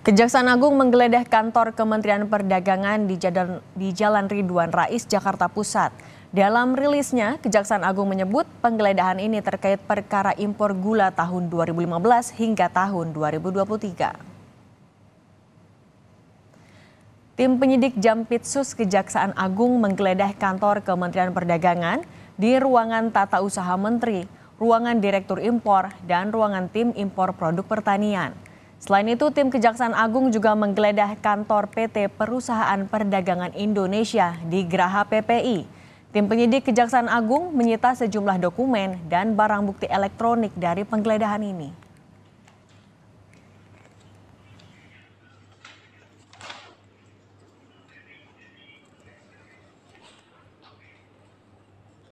Kejaksaan Agung menggeledah kantor Kementerian Perdagangan di Jalan, di Jalan Ridwan Rais, Jakarta Pusat. Dalam rilisnya, Kejaksaan Agung menyebut penggeledahan ini terkait perkara impor gula tahun 2015 hingga tahun 2023. Tim penyidik Jampitsus Kejaksaan Agung menggeledah kantor Kementerian Perdagangan di ruangan tata usaha menteri, ruangan direktur impor, dan ruangan tim impor produk pertanian. Selain itu, tim Kejaksaan Agung juga menggeledah kantor PT Perusahaan Perdagangan Indonesia di Graha PPI. Tim penyidik Kejaksaan Agung menyita sejumlah dokumen dan barang bukti elektronik dari penggeledahan ini.